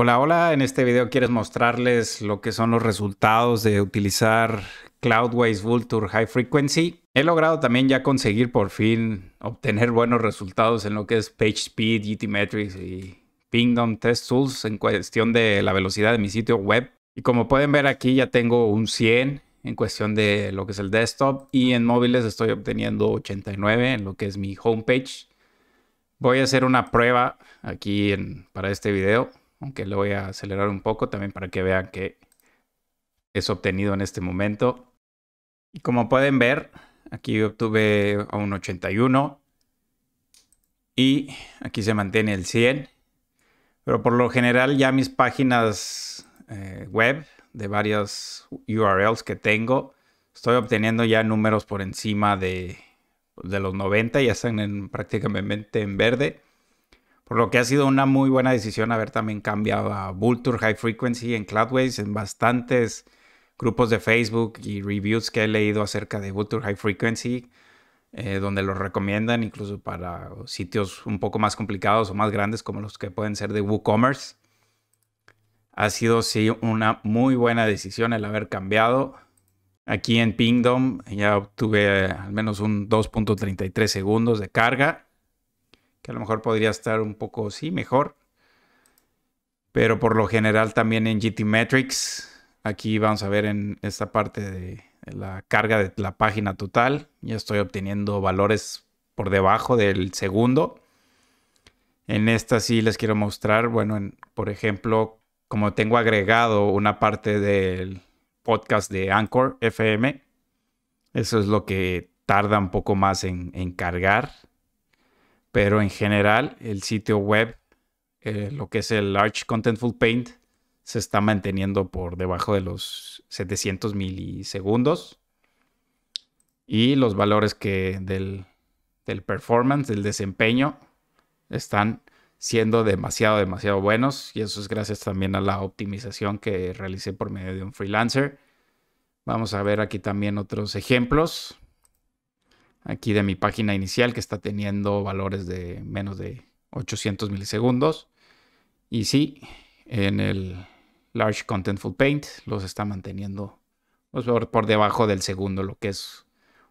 Hola, hola. En este video quieres mostrarles lo que son los resultados de utilizar Cloudways Vulture High Frequency. He logrado también ya conseguir por fin obtener buenos resultados en lo que es PageSpeed, GTmetrix y Pingdom Test Tools en cuestión de la velocidad de mi sitio web. Y como pueden ver aquí ya tengo un 100 en cuestión de lo que es el desktop y en móviles estoy obteniendo 89 en lo que es mi homepage. Voy a hacer una prueba aquí en, para este video aunque lo voy a acelerar un poco también para que vean que es obtenido en este momento. Y como pueden ver, aquí obtuve a un 81 y aquí se mantiene el 100. Pero por lo general ya mis páginas eh, web de varias URLs que tengo, estoy obteniendo ya números por encima de, los 90, ya están prácticamente en verde. Por lo que ha sido una muy buena decisión haber también cambiado a Vulture High Frequency en Cloudways en bastantes grupos de Facebook y reviews que he leído acerca de Vulture High Frequency, eh, donde lo recomiendan incluso para sitios un poco más complicados o más grandes como los que pueden ser de WooCommerce. Ha sido sí una muy buena decisión el haber cambiado. Aquí en Pingdom ya obtuve al menos un 2.33 segundos de carga a lo mejor podría estar un poco, sí, mejor. Pero por lo general también en GT Metrics, aquí vamos a ver en esta parte de la carga de la página total, ya estoy obteniendo valores por debajo del segundo. En esta sí les quiero mostrar, bueno, en, por ejemplo, como tengo agregado una parte del podcast de Anchor FM, eso es lo que tarda un poco más en, en cargar pero en general el sitio web, eh, lo que es el Arch Contentful Paint, se está manteniendo por debajo de los 700 milisegundos. Y los valores que del, del performance, del desempeño, están siendo demasiado, demasiado buenos. Y eso es gracias también a la optimización que realicé por medio de un freelancer. Vamos a ver aquí también otros ejemplos aquí de mi página inicial que está teniendo valores de menos de 800 milisegundos. Y sí, en el Large Contentful Paint los está manteniendo pues, por debajo del segundo, lo que es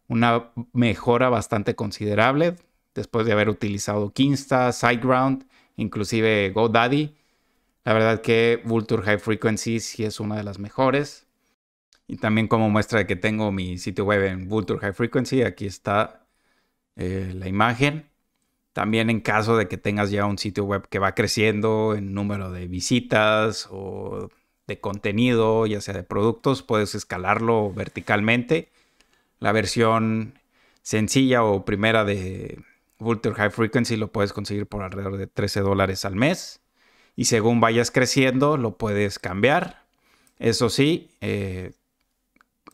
una mejora bastante considerable después de haber utilizado Kinsta, SiteGround, inclusive GoDaddy. La verdad que Vulture High Frequency sí es una de las mejores. Y también como muestra de que tengo mi sitio web en Vulture High Frequency, aquí está eh, la imagen. También en caso de que tengas ya un sitio web que va creciendo en número de visitas o de contenido, ya sea de productos, puedes escalarlo verticalmente. La versión sencilla o primera de Vulture High Frequency lo puedes conseguir por alrededor de 13 dólares al mes. Y según vayas creciendo, lo puedes cambiar. Eso sí, eh,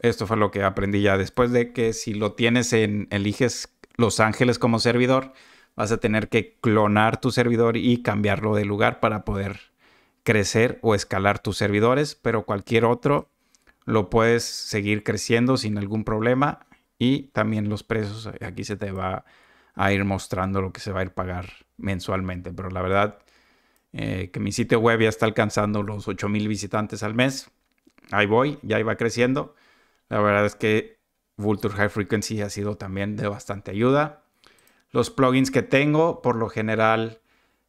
esto fue lo que aprendí ya después de que si lo tienes en, eliges Los Ángeles como servidor, vas a tener que clonar tu servidor y cambiarlo de lugar para poder crecer o escalar tus servidores, pero cualquier otro lo puedes seguir creciendo sin algún problema y también los precios, eh, aquí se te va a ir mostrando lo que se va a ir pagar mensualmente, pero la verdad eh, que mi sitio web ya está alcanzando los 8,000 visitantes al mes, ahí voy, ya iba creciendo. La verdad es que Vulture High Frequency ha sido también de bastante ayuda. Los plugins que tengo, por lo general,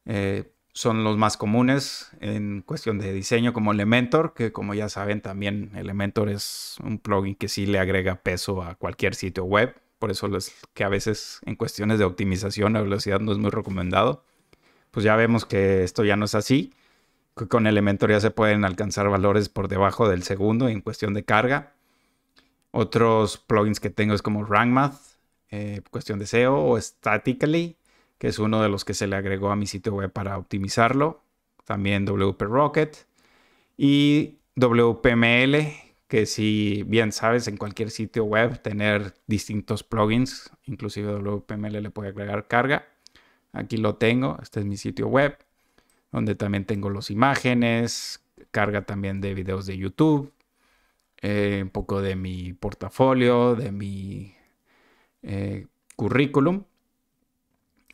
eh, son los más comunes en cuestión de diseño, como Elementor, que como ya saben, también Elementor es un plugin que sí le agrega peso a cualquier sitio web. Por eso es que a veces en cuestiones de optimización la velocidad no es muy recomendado. Pues ya vemos que esto ya no es así. Con Elementor ya se pueden alcanzar valores por debajo del segundo en cuestión de carga otros plugins que tengo es como Rank Math, eh, cuestión de SEO o Statically, que es uno de los que se le agregó a mi sitio web para optimizarlo. También WP Rocket y WPML, que si bien sabes, en cualquier sitio web tener distintos plugins, inclusive WPML le puede agregar carga. Aquí lo tengo, este es mi sitio web, donde también tengo las imágenes, carga también de videos de YouTube, eh, un poco de mi portafolio, de mi eh, currículum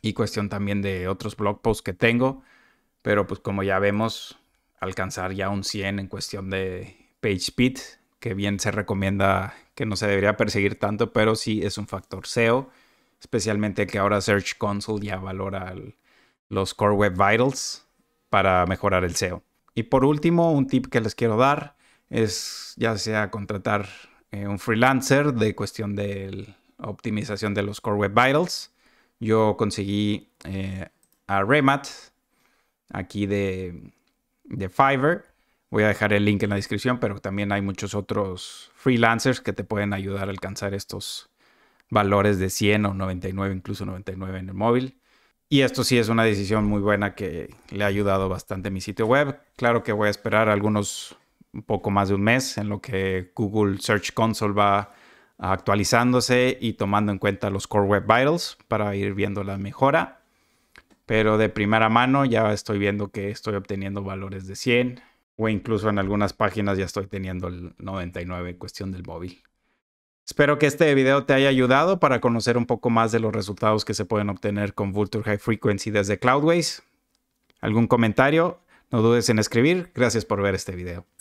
y cuestión también de otros blog posts que tengo. Pero pues como ya vemos, alcanzar ya un 100 en cuestión de speed que bien se recomienda que no se debería perseguir tanto, pero sí es un factor SEO, especialmente que ahora Search Console ya valora los Core Web Vitals para mejorar el SEO. Y por último, un tip que les quiero dar es ya sea contratar eh, un freelancer de cuestión de optimización de los Core Web Vitals. Yo conseguí eh, a Remat aquí de, de Fiverr. Voy a dejar el link en la descripción, pero también hay muchos otros freelancers que te pueden ayudar a alcanzar estos valores de 100 o 99, incluso 99 en el móvil. Y esto sí es una decisión muy buena que le ha ayudado bastante mi sitio web. Claro que voy a esperar algunos un poco más de un mes en lo que Google Search Console va actualizándose y tomando en cuenta los Core Web Vitals para ir viendo la mejora. Pero de primera mano ya estoy viendo que estoy obteniendo valores de 100 o incluso en algunas páginas ya estoy teniendo el 99 en cuestión del móvil. Espero que este video te haya ayudado para conocer un poco más de los resultados que se pueden obtener con Vulture High Frequency desde Cloudways. ¿Algún comentario? No dudes en escribir. Gracias por ver este video.